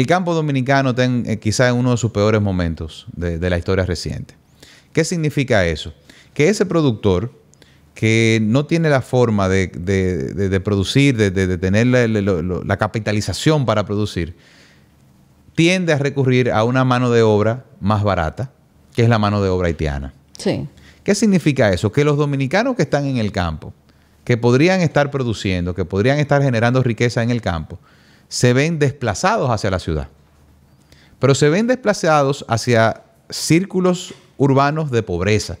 el campo dominicano está eh, quizá en uno de sus peores momentos de, la historia reciente. ¿Qué significa eso? Que ese productor que no tiene la forma de, producir, de, tener la, la, capitalización para producir, tiende a recurrir a una mano de obra más barata, que es la mano de obra haitiana. Sí. ¿Qué significa eso? Que los dominicanos que están en el campo, que podrían estar produciendo, que podrían estar generando riqueza en el campo, se ven desplazados hacia la ciudad, pero se ven desplazados hacia círculos urbanos de pobreza,